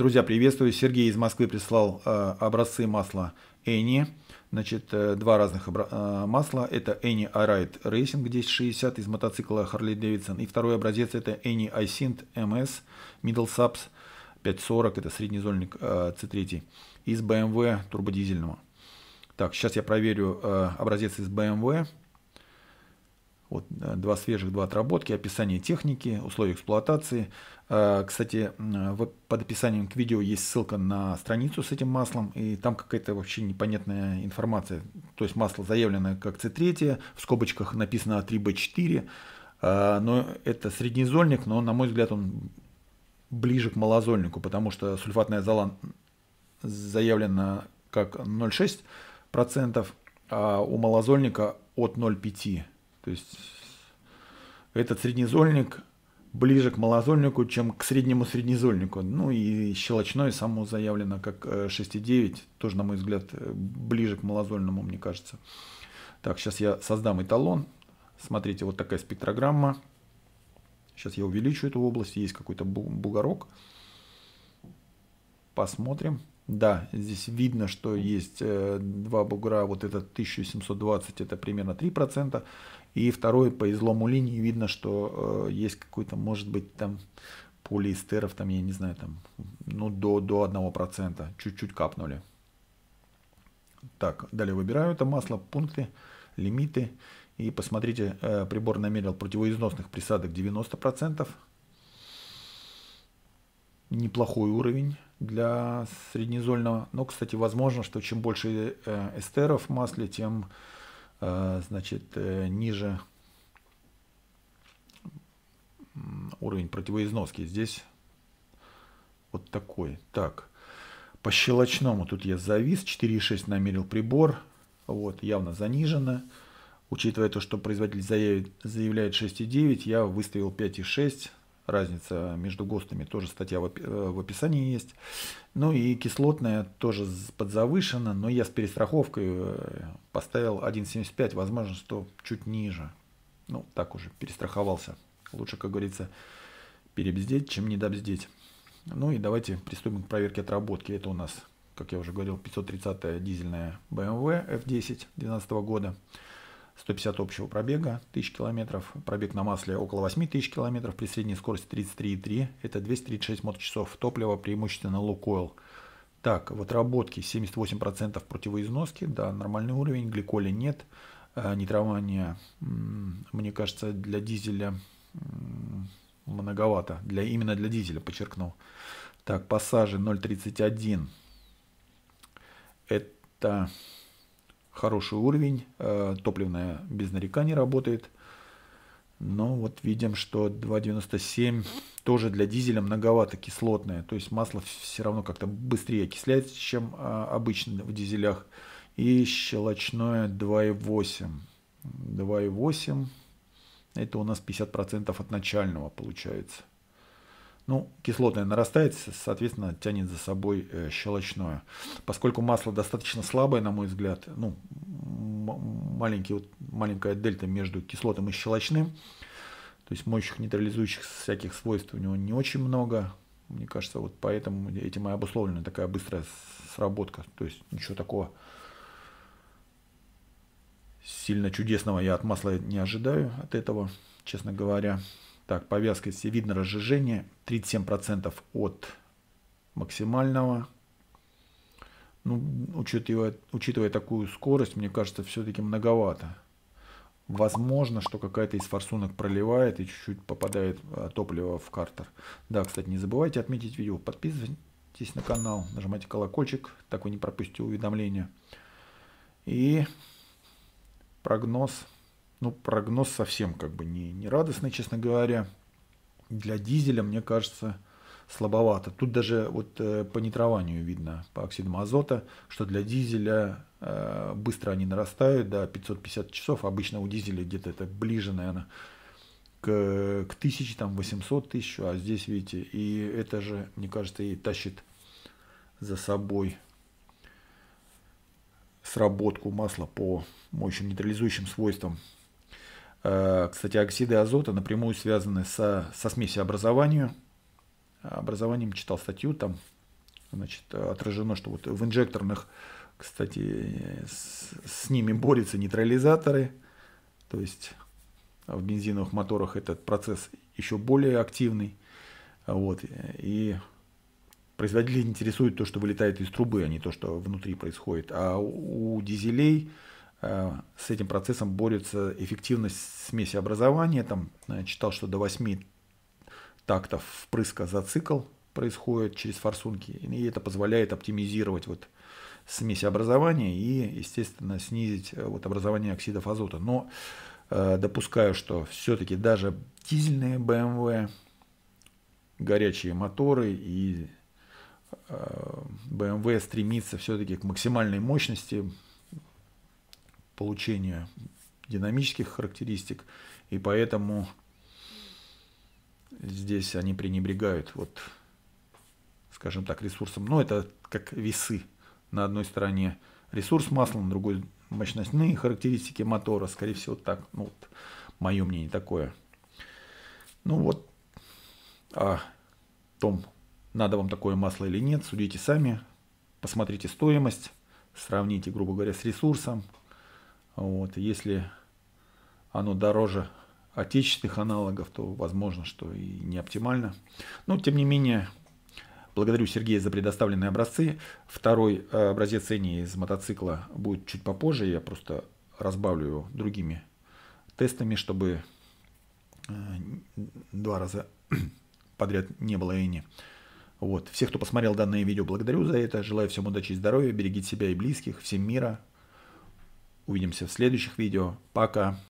Друзья, приветствую. Сергей из Москвы прислал э, образцы масла Эни. Значит, э, два разных обра- э, масла. Это Эни Арайт Racing 1060 из мотоцикла Harley Davidson. И второй образец это Эни Айсинт MS Middle Subs 540. Это среднезольник э, C3 из BMW эм турбодизельного. Так, сейчас я проверю э, образец из BMW. Вот, э, два свежих, два отработки, описание техники, условия эксплуатации. Э, кстати, под описанием к видео есть ссылка на страницу с этим маслом, и там какая-то вообще непонятная информация. То есть масло заявлено как C3, в скобочках написано А3Б4, э, но это среднезольник, но, на мой взгляд, он ближе к малозольнику, потому что сульфатная зола заявлена как 0,6%, а у малозольника от 0,5%. То есть этот среднезольник ближе к малозольнику, чем к среднему среднезольнику. Ну и щелочной само заявлено как 6,9, э, тоже, на мой взгляд, э, ближе к малозольному, мне кажется. Так, сейчас я создам эталон. Смотрите, вот такая спектрограмма. Сейчас я увеличу эту область, есть какой-то бугорок. Посмотрим. Да, здесь видно, что есть э, два бугра, вот этот 1720, это примерно 3%, и второй по излому линии видно, что э, есть какой-то, может быть, там полиэстеров, там, я не знаю, там, ну, до, до 1%, чуть-чуть капнули. Так, далее выбираю это масло, пункты, лимиты, и посмотрите, э, прибор намерил противоизносных присадок 90%, неплохой уровень, для среднезольного. Но, кстати, возможно, что чем больше э, эстеров в масле, тем э, значит, э, ниже уровень противоизноски. Здесь вот такой. Так, по щелочному тут я завис. 4,6 намерил прибор. Вот, явно занижено. Учитывая то, что производитель заявит, заявляет 6,9, я выставил 5,6 разница между ГОСТами, тоже статья э, в описании есть. Ну и кислотная тоже подзавышена, но я с перестраховкой э, поставил 1,75, возможно, что чуть ниже. Ну, так уже перестраховался. Лучше, как говорится, перебздеть, чем не добздеть. Ну и давайте приступим к проверке отработки. Это у нас, как я уже говорил, 530 дизельная BMW F10 2012 года. 150 общего пробега, 1000 километров, пробег на масле около 8000 километров при средней скорости 33,3, это 236 моточасов топлива, преимущественно лукойл. Так, в отработке 78% противоизноски, да, нормальный уровень, гликоля нет, э, нитрования, мне кажется, для дизеля многовато, для, именно для дизеля, подчеркнул Так, пассажи 0,31, это хороший уровень, э, топливная без нареканий работает. Но вот видим, что 2,97 тоже для дизеля многовато кислотное. То есть масло все равно как-то быстрее окисляется, чем а, обычно в дизелях. И щелочное 2,8. 2,8 это у нас 50% от начального получается. Ну, кислотное нарастает, соответственно, тянет за собой э, щелочное. Поскольку масло достаточно слабое, на мой взгляд, ну, маленький, вот, маленькая дельта между кислотным и щелочным, то есть моющих нейтрализующих всяких свойств у него не очень много. Мне кажется, вот поэтому этим и обусловлена такая быстрая сработка. То есть ничего такого сильно чудесного я от масла не ожидаю от этого, честно говоря. Так, по вязкости видно разжижение. 37% от максимального. Ну, учитывая, учитывая такую скорость, мне кажется, все-таки многовато. Возможно, что какая-то из форсунок проливает и чуть-чуть попадает а, топливо в картер. Да, кстати, не забывайте отметить видео. Подписывайтесь на канал, нажимайте колокольчик, так вы не пропустите уведомления. И прогноз ну, прогноз совсем как бы не, не радостный, честно говоря. Для дизеля, мне кажется, слабовато. Тут даже вот э, по нитрованию видно, по оксидам азота, что для дизеля э, быстро они нарастают до да, 550 часов. Обычно у дизеля где-то это ближе, наверное, к, к 1000, там 800 тысяч, а здесь, видите, и это же, мне кажется, и тащит за собой сработку масла по моющим нейтрализующим свойствам Э, кстати, оксиды азота напрямую связаны со, со смесью образования. Образованием читал статью, там значит, отражено, что вот в инжекторных, кстати, с, с ними борются нейтрализаторы, то есть в бензиновых моторах этот процесс еще более активный. Вот, и производители интересуют то, что вылетает из трубы, а не то, что внутри происходит. А у дизелей Э, с этим процессом борется эффективность смеси образования. Там э, читал, что до 8 тактов впрыска за цикл происходит через форсунки. И это позволяет оптимизировать вот смеси образования и, естественно, снизить э, вот образование оксидов азота. Но э, допускаю, что все-таки даже дизельные BMW, эм горячие моторы и э, BMW эм стремится все-таки к максимальной мощности получения динамических характеристик, и поэтому здесь они пренебрегают, вот, скажем так, ресурсом. Но ну, это как весы. На одной стороне ресурс масла, на другой мощностные характеристики мотора. Скорее всего, так. Ну, вот, мое мнение такое. Ну вот, о а том, надо вам такое масло или нет, судите сами. Посмотрите стоимость, сравните, грубо говоря, с ресурсом, вот. Если оно дороже отечественных аналогов, то возможно, что и не оптимально. Но тем не менее, благодарю Сергея за предоставленные образцы. Второй э, образец Эни из мотоцикла будет чуть попозже. Я просто разбавлю его другими тестами, чтобы э, два раза подряд не было Эни. Вот. Всех, кто посмотрел данное видео, благодарю за это. Желаю всем удачи и здоровья. Берегите себя и близких. Всем мира. Увидимся в следующих видео. Пока!